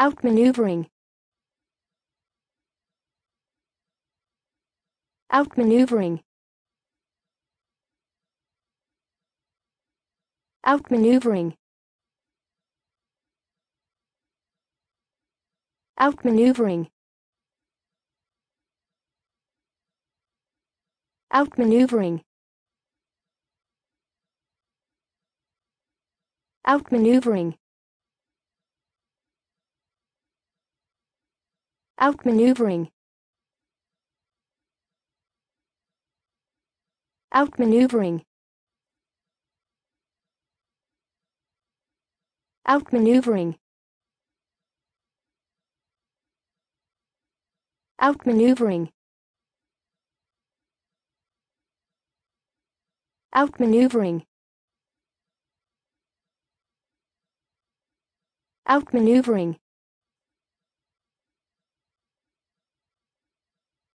Outmaneuvering. Outmaneuvering. Outmaneuvering. Outmaneuvering. Outmaneuvering. Outmaneuvering. Outmaneuvering. Outmaneuvering. Outmaneuvering. Outmaneuvering. Outmaneuvering. Outmaneuvering.